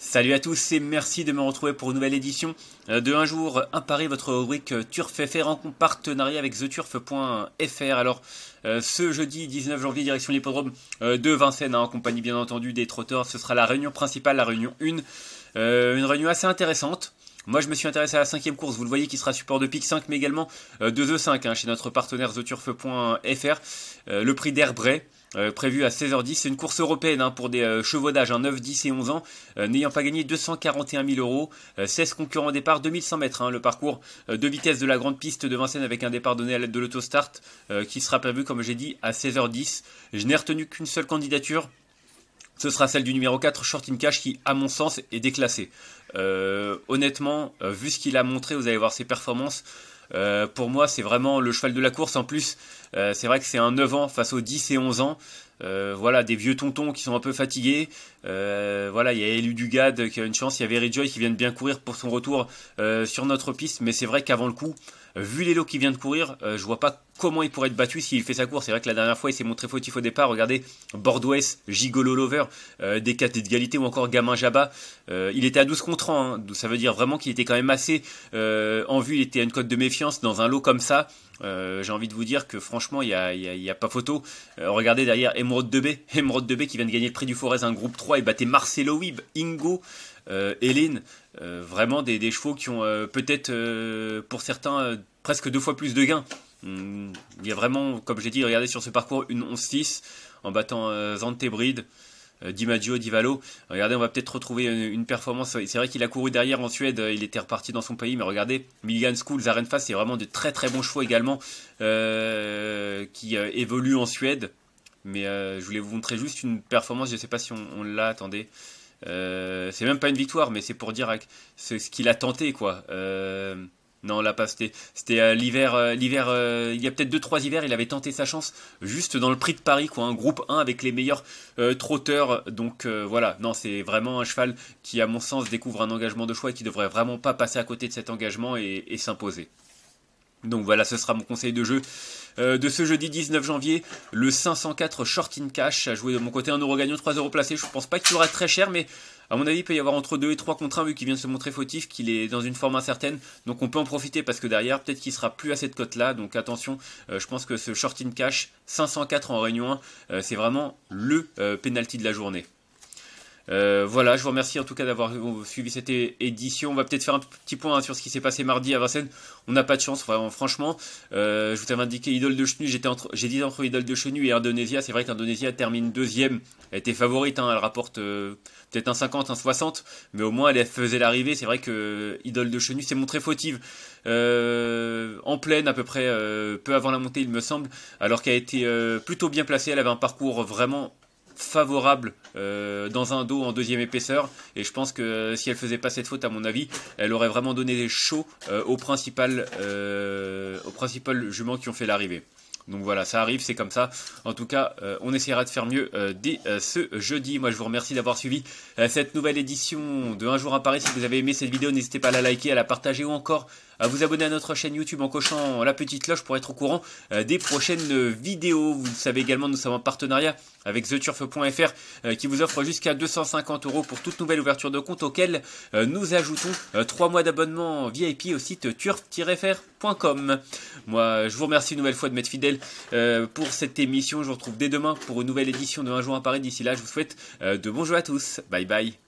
Salut à tous et merci de me retrouver pour une nouvelle édition euh, de Un jour, un pari, votre rubrique euh, Turf FR en partenariat avec TheTurf.fr. Alors, euh, ce jeudi 19 janvier, direction l'hippodrome de Vincennes, hein, en compagnie bien entendu des trotteurs. Ce sera la réunion principale, la réunion 1. Une réunion assez intéressante. Moi, je me suis intéressé à la cinquième course. Vous le voyez, qui sera support de pic 5, mais également de the 5 hein, chez notre partenaire TheTurf.fr. Le prix d'Herbray euh, prévu à 16h10. C'est une course européenne hein, pour des chevaudages euh, chevaux d'âge, 9, hein, 10 et 11 ans, euh, n'ayant pas gagné 241 000 euros. 16 concurrents au départ, 2100 mètres. Hein. le parcours de vitesse de la grande piste de Vincennes avec un départ donné à l'aide de l'autostart qui sera prévu, comme j'ai dit, à 16h10. Je n'ai retenu qu'une seule candidature. Ce sera celle du numéro 4, Shorting Cash, qui, à mon sens, est déclassé. honnêtement, vu ce qu'il a montré, vous allez voir ses performances. Euh, pour moi, c'est vraiment le cheval de la course. En plus, euh, c'est vrai que c'est un 9 ans face aux 10 et 11 ans. Euh, voilà, des vieux tontons qui sont un peu fatigués. Euh, voilà, il y a Elu Dugad qui a une chance. Il y avait Joy qui vient de bien courir pour son retour euh, sur notre piste. Mais c'est vrai qu'avant le coup, vu les lots qui viennent de courir, je vois pas comment il pourrait être battu s'il fait sa course. C'est vrai que la dernière fois, il s'est montré fautif au départ. Regardez, Bordeaux, Gigolo Lover, des de d'égalité ou encore Gamin Jabba. il était à 12 contre 1. Hein. ça veut dire vraiment qu'il était quand même assez en vue. Il était à une cote de méfiance dans un lot comme ça. Euh, j'ai envie de vous dire que franchement, il n'y a, y pas photo. Euh, regardez derrière Emerald 2B, Emerald de b qui vient de gagner le prix du Forez, un groupe 3, et battait Marcelo Wib, Ingo, euh, Hélène. Euh, vraiment des, des, chevaux qui ont peut-être, pour certains, presque deux fois plus de gains. Hmm, il y a vraiment, comme j'ai dit, regardez sur ce parcours, une 11-6 en battant Zantebrid. Euh, DiMaggio, Divalo. Regardez, on va peut-être retrouver une, performance. C'est vrai qu'il a couru derrière en Suède, euh, il était reparti dans son pays, mais regardez, Milligan School, Zarenfa, c'est vraiment de très très bons choix également euh, qui évoluent en Suède. Mais je voulais vous montrer juste une performance, je ne sais pas si on, l'a, attendez. c'est même pas une victoire, mais c'est pour dire ce, ce qu'il a tenté, quoi. Non, là, pas. C'était, euh, l'hiver. Euh, l'hiver euh, il y a peut-être deux, trois hivers, il avait tenté sa chance juste dans le prix de Paris, quoi. Un groupe 1 avec les meilleurs trotteurs. Donc voilà, non, c'est vraiment un cheval qui, à mon sens, découvre un engagement de choix et qui devrait vraiment pas passer à côté de cet engagement et s'imposer. Donc voilà, ce sera mon conseil de jeu euh, de ce jeudi 19 janvier, le 504 Short in Cash, à jouer de mon côté euro gagnant, euros placé. Je ne pense pas qu'il aura très cher, mais à mon avis, il peut y avoir entre 2 et 3 contre 1 vu qu'il vient de se montrer fautif, qu'il est dans une forme incertaine. Donc on peut en profiter parce que derrière, peut-être qu'il sera plus à cette cote là. Donc attention, euh, je pense que ce Short in Cash 504 en Réunion 1, euh, c'est vraiment le penalty de la journée. Euh, voilà, je vous remercie en tout cas d'avoir suivi cette édition. On va peut-être faire un petit point hein, sur ce qui s'est passé mardi à Vincennes. On n'a pas de chance, vraiment, franchement. Euh, je vous avais indiqué Idole de Chenu, j'étais entre, j'ai dit entre Idole de Chenu et Indonésia. C'est vrai qu'Indonésia termine deuxième. Elle était favorite, hein, elle rapporte euh, peut-être un 50, un 60, mais au moins elle faisait l'arrivée. C'est vrai que Idole de Chenu s'est montrée fautive. en pleine à peu près peu avant la montée il me semble alors qu'elle a été plutôt bien placée elle avait un parcours vraiment favorable euh, dans un dos en deuxième épaisseur. Et je pense que euh, si elle faisait pas cette faute, à mon avis, elle aurait vraiment donné des chauds euh, aux, principales, aux juments qui ont fait l'arrivée. Donc voilà, ça arrive, c'est comme ça. En tout cas, on essaiera de faire mieux dès ce jeudi. Moi, je vous remercie d'avoir suivi cette nouvelle édition de Un jour à Paris. Si vous avez aimé cette vidéo, n'hésitez pas à la liker, à la partager ou encore euh, vous abonner à notre chaîne YouTube en cochant la petite cloche pour être au courant euh, des prochaines euh, vidéos. Vous le savez également, nous sommes en partenariat avec theturf.fr qui vous offre jusqu'à 250 euros pour toute nouvelle ouverture de compte auquel nous ajoutons 3 mois d'abonnement VIP au site turf-fr.com. Moi, je vous remercie une nouvelle fois de m'être fidèle pour cette émission. Je vous retrouve dès demain pour une nouvelle édition de Un jour à Paris. D'ici là, je vous souhaite de bons jeux à tous. Bye bye.